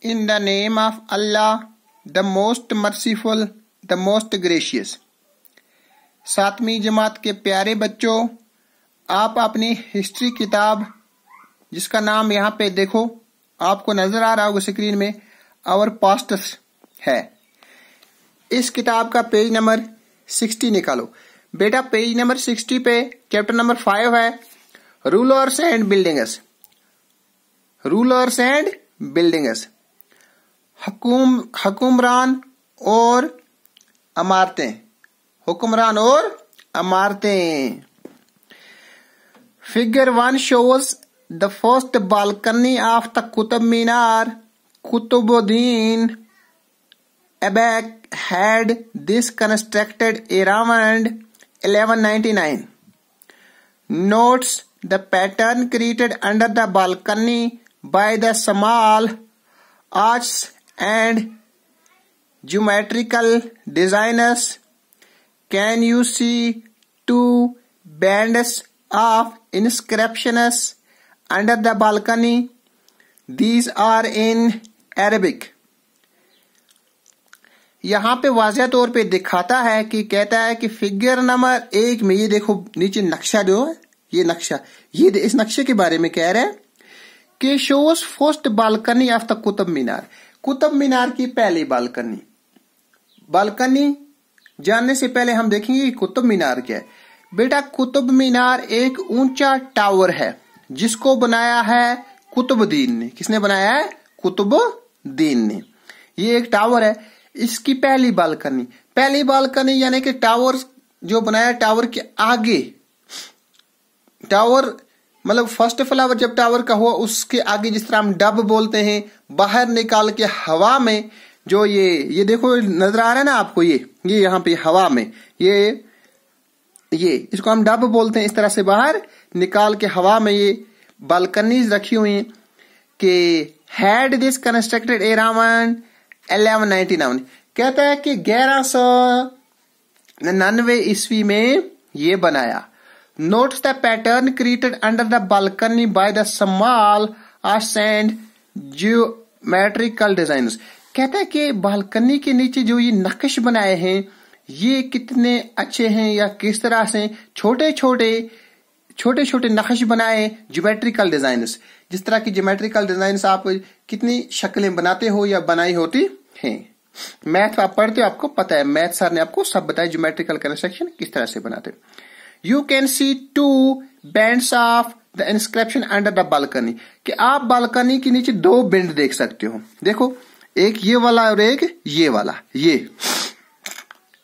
In the name of Allah, the most merciful, the most gracious. सातवीं जमात के प्यारे बच्चों आप अपनी हिस्ट्री किताब जिसका नाम यहाँ पे देखो आपको नजर आ रहा होगा स्क्रीन में आवर पास्टस है इस किताब का पेज नंबर सिक्सटी निकालो बेटा पेज नंबर सिक्सटी पे चैप्टर नंबर फाइव है rulers and buildings rulers and buildings हकुम, और अमारतें हुक्मरान और अमारतें figure one shows the first balcony of the Qutub Minar Qutbuddin Aibak had this constructed around 1199 notes the pattern created under the balcony by the small arches and geometrical designers can you see two bands of inscriptions under the balcony these are in arabic यहाँ पे वाजह तौर पे दिखाता है कि कहता है कि फिगर नंबर एक में ये देखो नीचे नक्शा जो है ये नक्शा ये इस नक्शे के बारे में कह रहे हैं कि shows first balcony of the Qutub Minar Qutub Minar की पहली बालकनी बालकनी जानने से पहले हम देखेंगे कुतुब मीनार क्या है बेटा कुतुब मीनार एक ऊंचा टावर है जिसको बनाया है कुतुबुद्दीन ने किसने बनाया है कुतुबुद्दीन ने ये एक टावर है इसकी पहली बालकनी पहली बालकनी यानी कि टावर जो बनाया टावर के आगे टावर मतलब फर्स्ट फ्लावर जब टावर का हुआ उसके आगे जिस तरह हम डब बोलते हैं बाहर निकाल के हवा में जो ये ये देखो नजर आ रहा है ना आपको ये ये यहाँ पे हवा में ये ये इसको हम डब बोलते हैं इस तरह से बाहर निकाल के हवा में ये बालकनीज रखी हुई के कि had this constructed around eleven ninety nine कहता है कि ग्यारह सौ नन्नवे ईस्वी में ये बनाया Notice the pattern created under the balcony by the small arch geometrical designs. कहता है कि बालकनी के नीचे जो ये नक्श बनाए हैं ये कितने अच्छे हैं या किस तरह से छोटे छोटे छोटे छोटे नक्श बनाए ज्योमेट्रिकल डिजाइन जिस तरह की ज्योमेट्रिकल डिजाइन आप कितनी शक्लें बनाते हो या बनाई होती हैं मैथ आप पढ़ते हो आपको पता है मैथ सर ने आपको सब बताया ज्योमेट्रिकल कंस्ट्रक्शन किस तरह से बनाते हैं you can see two bands of the inscription under the balcony कि आप बालकनी के नीचे दो बिंड देख सकते हो देखो एक ये वाला और एक ये वाला ये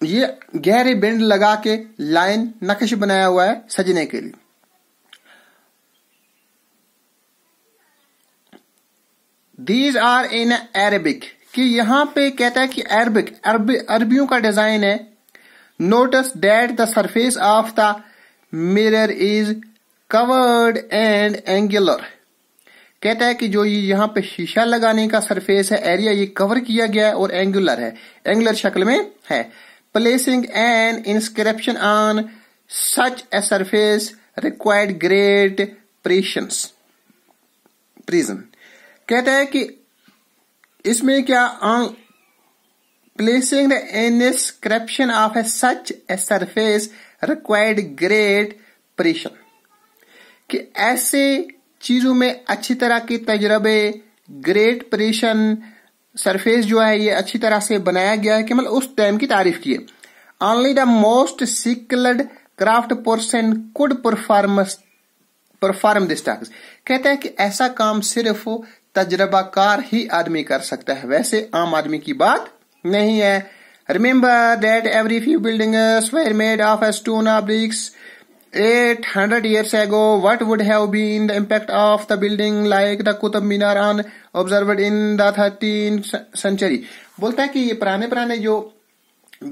ये गहरे बिंड लगा के लाइन नक्श बनाया हुआ है सजने के लिए दीज आर इन अरेबिक कि यहां पे कहता है कि अरबिक अरबी अरबियों का डिजाइन है Notice that the surface of the mirror is covered and angular. कहता है कि जो ये यहाँ पे शीशा लगाने का सरफेस है एरिया ये कवर किया गया है और एंगुलर है एंगुलर शक्ल में है placing an inscription on such a surface required great precisions precision कहता है कि इसमें क्या placing the inscription of a such a surface required great precision कि ऐसे चीजों में अच्छी तरह के तजर्बे ग्रेट प्रेशन सरफेस जो है ये अच्छी तरह से बनाया गया है कि मतलब उस टाइम की तारीफ की है only the most skilled craft person could performs perform this task कहता है कि ऐसा काम सिर्फ तजर्बाकार ही आदमी कर सकता है वैसे आम आदमी की बात नहीं है remember that every few building made of a stone of bricks 800 years ago, what what would have been the impact of the building like the Qutub Minar on observe in thirteen century बोलता है कि ये पुराने पुराने जो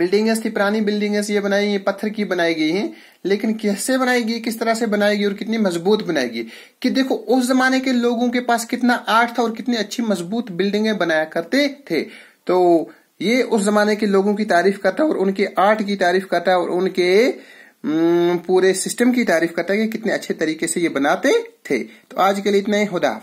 बिल्डिंग्स थी पुरानी buildings ये बनाई ये पत्थर की बनाई गई है लेकिन कैसे बनाई गई किस तरह से बनाई गई और कितनी मजबूत बनाई गई कि देखो उस जमाने के लोगों के पास कितना आर्ट था और कितनी अच्छी मजबूत बिल्डिंगें बनाया करते थे तो ये उस जमाने के लोगों की तारीफ करता है और उनके आर्ट की तारीफ करता है और उनके पूरे सिस्टम की तारीफ करता है कि कितने अच्छे तरीके से ये बनाते थे तो आज के लिए इतना ही खुदा